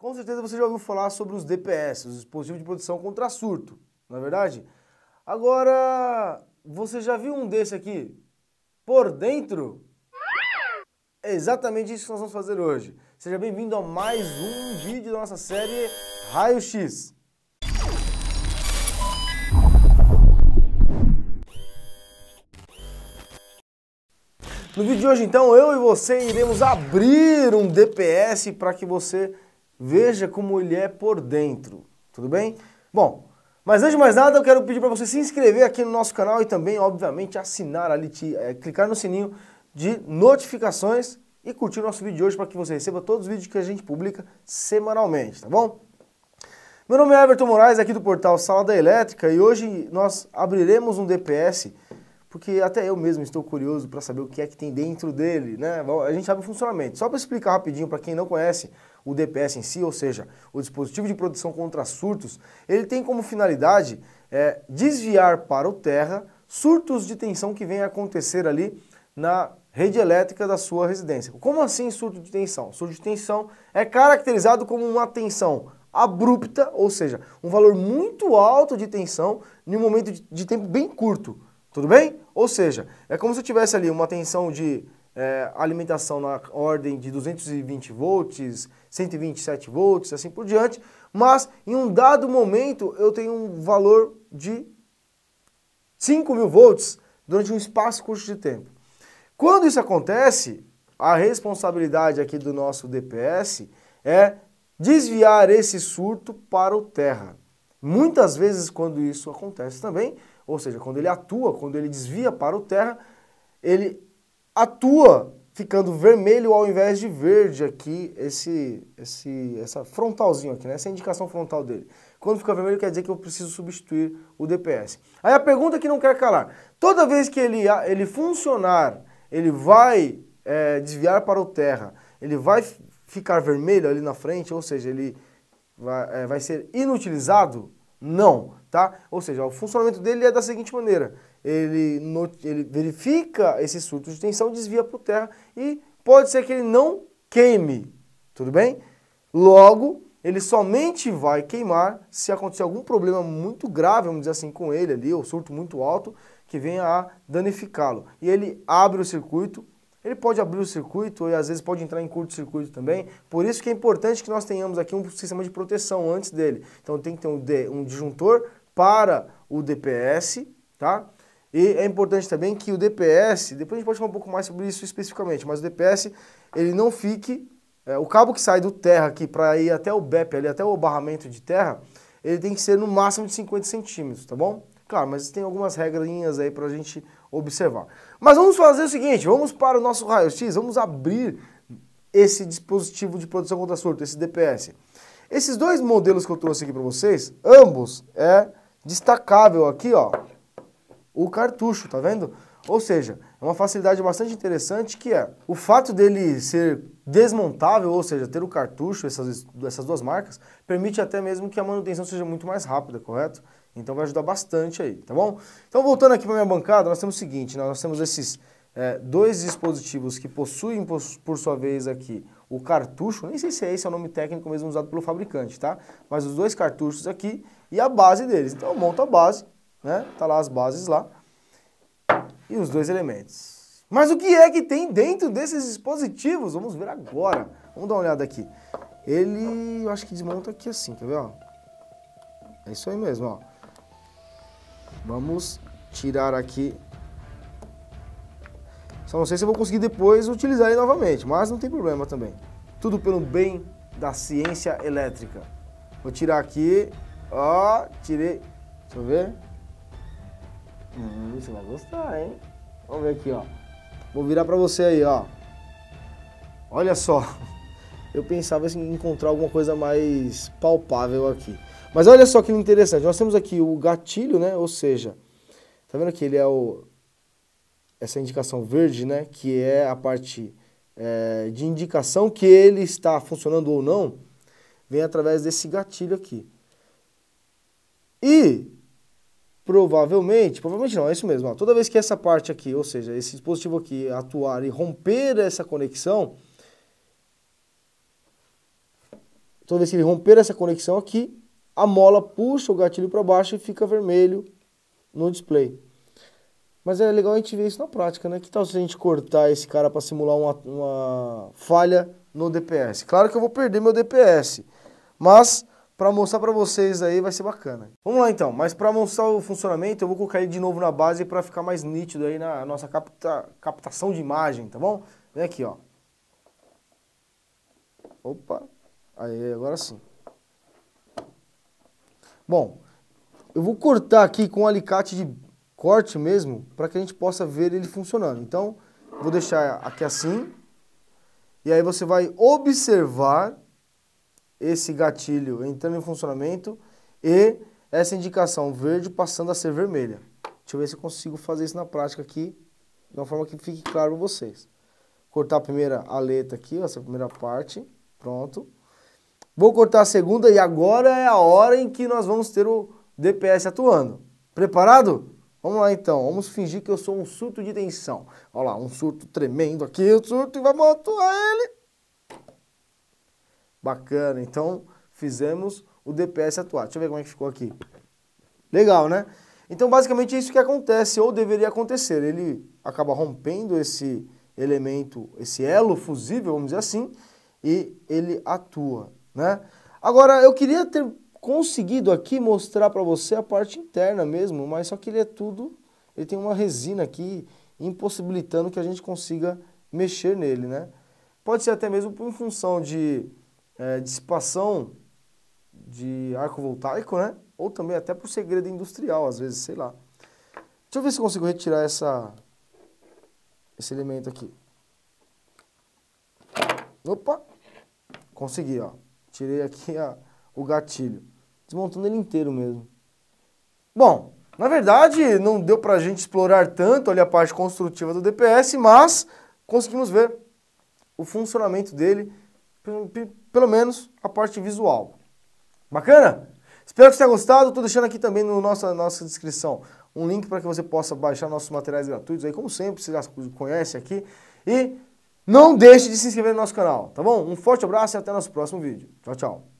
Com certeza você já ouviu falar sobre os DPS, os dispositivos de proteção contra surto, não é verdade? Agora, você já viu um desse aqui por dentro? É exatamente isso que nós vamos fazer hoje. Seja bem-vindo a mais um vídeo da nossa série Raio X. No vídeo de hoje, então, eu e você iremos abrir um DPS para que você Veja como ele é por dentro, tudo bem? Bom, mas antes de mais nada, eu quero pedir para você se inscrever aqui no nosso canal e também, obviamente, assinar ali, te, é, clicar no sininho de notificações e curtir o nosso vídeo de hoje para que você receba todos os vídeos que a gente publica semanalmente, tá bom? Meu nome é Everton Moraes, aqui do portal Sala da Elétrica, e hoje nós abriremos um DPS porque até eu mesmo estou curioso para saber o que é que tem dentro dele, né? Bom, a gente sabe o funcionamento. Só para explicar rapidinho para quem não conhece o DPS em si, ou seja, o dispositivo de produção contra surtos, ele tem como finalidade é, desviar para o terra surtos de tensão que venham acontecer ali na rede elétrica da sua residência. Como assim surto de tensão? Surto de tensão é caracterizado como uma tensão abrupta, ou seja, um valor muito alto de tensão em um momento de tempo bem curto tudo bem? Ou seja, é como se eu tivesse ali uma tensão de é, alimentação na ordem de 220 volts, 127 volts, assim por diante, mas em um dado momento eu tenho um valor de 5.000 volts durante um espaço curto de tempo. Quando isso acontece, a responsabilidade aqui do nosso DPS é desviar esse surto para o terra. Muitas vezes, quando isso acontece também, ou seja, quando ele atua, quando ele desvia para o terra, ele atua ficando vermelho ao invés de verde aqui, esse, esse, essa frontalzinho aqui, né? essa é indicação frontal dele. Quando fica vermelho quer dizer que eu preciso substituir o DPS. Aí a pergunta que não quer calar, toda vez que ele, ele funcionar, ele vai é, desviar para o terra, ele vai ficar vermelho ali na frente, ou seja, ele vai, é, vai ser inutilizado? Não tá? Ou seja, o funcionamento dele é da seguinte maneira: ele, ele verifica esse surto de tensão, desvia para o terra e pode ser que ele não queime, tudo bem? Logo, ele somente vai queimar se acontecer algum problema muito grave, vamos dizer assim, com ele ali, ou surto muito alto, que venha a danificá-lo. E ele abre o circuito, ele pode abrir o circuito e às vezes pode entrar em curto-circuito também. Por isso que é importante que nós tenhamos aqui um sistema de proteção antes dele. Então tem que ter um, um disjuntor para o DPS, tá? E é importante também que o DPS, depois a gente pode falar um pouco mais sobre isso especificamente, mas o DPS, ele não fique, é, o cabo que sai do terra aqui para ir até o BEP ali, até o barramento de terra, ele tem que ser no máximo de 50 centímetros, tá bom? Claro, mas tem algumas regrinhas aí para a gente observar. Mas vamos fazer o seguinte, vamos para o nosso raio-x, vamos abrir esse dispositivo de produção contra surto, esse DPS. Esses dois modelos que eu trouxe aqui para vocês, ambos é destacável aqui, ó, o cartucho, tá vendo? Ou seja, é uma facilidade bastante interessante que é o fato dele ser desmontável, ou seja, ter o cartucho, essas, essas duas marcas, permite até mesmo que a manutenção seja muito mais rápida, correto? Então vai ajudar bastante aí, tá bom? Então voltando aqui para minha bancada, nós temos o seguinte, né, nós temos esses é, dois dispositivos que possuem, por sua vez, aqui o cartucho, nem sei se é esse é o nome técnico mesmo usado pelo fabricante, tá? Mas os dois cartuchos aqui e a base deles. Então eu monto a base, né? Tá lá as bases lá e os dois elementos. Mas o que é que tem dentro desses dispositivos? Vamos ver agora. Vamos dar uma olhada aqui. Ele, eu acho que desmonta tá aqui assim, quer ver, ó? É isso aí mesmo, ó. Vamos tirar aqui só não sei se eu vou conseguir depois utilizar ele novamente, mas não tem problema também. Tudo pelo bem da ciência elétrica. Vou tirar aqui, ó, tirei, deixa eu ver. Hum, você vai gostar, hein? Vamos ver aqui, ó. Vou virar pra você aí, ó. Olha só, eu pensava em encontrar alguma coisa mais palpável aqui. Mas olha só que interessante, nós temos aqui o gatilho, né? Ou seja, tá vendo que ele é o essa indicação verde, né, que é a parte é, de indicação que ele está funcionando ou não, vem através desse gatilho aqui. E provavelmente, provavelmente não, é isso mesmo. Ó, toda vez que essa parte aqui, ou seja, esse dispositivo aqui atuar e romper essa conexão, toda vez que ele romper essa conexão aqui, a mola puxa o gatilho para baixo e fica vermelho no display. Mas é legal a gente ver isso na prática, né? Que tal se a gente cortar esse cara para simular uma, uma falha no DPS? Claro que eu vou perder meu DPS, mas para mostrar para vocês aí vai ser bacana. Vamos lá então, mas para mostrar o funcionamento eu vou colocar ele de novo na base para ficar mais nítido aí na nossa capta, captação de imagem, tá bom? Vem aqui, ó. Opa, aí agora sim. Bom, eu vou cortar aqui com um alicate de corte mesmo, para que a gente possa ver ele funcionando. Então, vou deixar aqui assim, e aí você vai observar esse gatilho entrando em funcionamento e essa indicação verde passando a ser vermelha. Deixa eu ver se eu consigo fazer isso na prática aqui, de uma forma que fique claro para vocês. Cortar a primeira aleta aqui, essa primeira parte, pronto. Vou cortar a segunda e agora é a hora em que nós vamos ter o DPS atuando. Preparado? Vamos lá então, vamos fingir que eu sou um surto de tensão. Olha lá, um surto tremendo aqui, o surto, e vamos atuar ele. Bacana, então fizemos o DPS atuar. Deixa eu ver como é que ficou aqui. Legal, né? Então basicamente é isso que acontece, ou deveria acontecer. Ele acaba rompendo esse elemento, esse elo fusível, vamos dizer assim, e ele atua, né? Agora, eu queria ter conseguido aqui mostrar para você a parte interna mesmo, mas só que ele é tudo, ele tem uma resina aqui impossibilitando que a gente consiga mexer nele, né? Pode ser até mesmo em função de é, dissipação de arco voltaico, né? Ou também até por segredo industrial, às vezes, sei lá. Deixa eu ver se consigo retirar essa, esse elemento aqui. Opa! Consegui, ó. Tirei aqui a o gatilho. Desmontando ele inteiro mesmo. Bom, na verdade, não deu para a gente explorar tanto ali a parte construtiva do DPS, mas conseguimos ver o funcionamento dele, pelo menos a parte visual. Bacana? Espero que você tenha gostado. Estou deixando aqui também na no nossa, nossa descrição um link para que você possa baixar nossos materiais gratuitos aí, como sempre, você já conhece aqui. E não deixe de se inscrever no nosso canal, tá bom? Um forte abraço e até nosso próximo vídeo. Tchau, tchau.